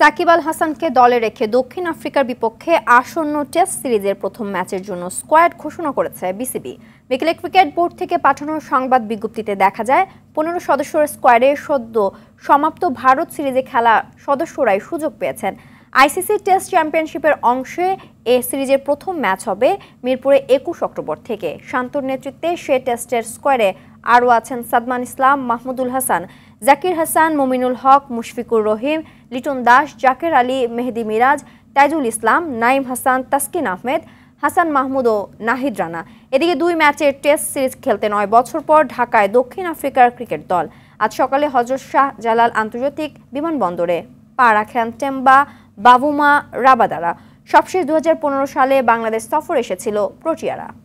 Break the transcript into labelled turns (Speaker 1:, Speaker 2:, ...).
Speaker 1: সাকিব আল হাসানকে দলে রেখে দক্ষিণ আফ্রিকার বিপক্ষে আসন্ন টেস্ট সিরিজের প্রথম ম্যাচের জন্য স্কোয়াড ঘোষণা করেছে বিসিবি বিকেলে ক্রিকেট বোর্ড থেকে পাঠানো সংবাদ বিজ্ঞপ্তিতে দেখা যায় পনেরো সদস্যের স্কোয়াডে সদ্য সমাপ্ত ভারত সিরিজে খেলা সদস্যরাই সুযোগ পেয়েছেন আইসিসি টেস্ট চ্যাম্পিয়নশিপের অংশে এ সিরিজের প্রথম ম্যাচ হবে মিরপুরে একুশ অক্টোবর থেকে শান্তর নেতৃত্বে সে টেস্টের স্কোয়াডে আরও আছেন সাদমান ইসলাম মাহমুদুল হাসান জাকির হাসান মমিনুল হক মুশফিকুর রহিম লিটন দাস জাকের আলী মেহেদি মিরাজ তাইজুল ইসলাম নাইম হাসান তাসকিন আহমেদ হাসান মাহমুদ ও নাহিদ রানা এদিকে দুই ম্যাচের টেস্ট সিরিজ খেলতে নয় বছর পর ঢাকায় দক্ষিণ আফ্রিকার ক্রিকেট দল আজ সকালে হজরত শাহ জালাল আন্তর্জাতিক বিমানবন্দরে পা রাখেন টেম্বা বাবুমা রাবাদারা সবশেষ দু সালে বাংলাদেশ সফর এসেছিল প্রোটিয়ারা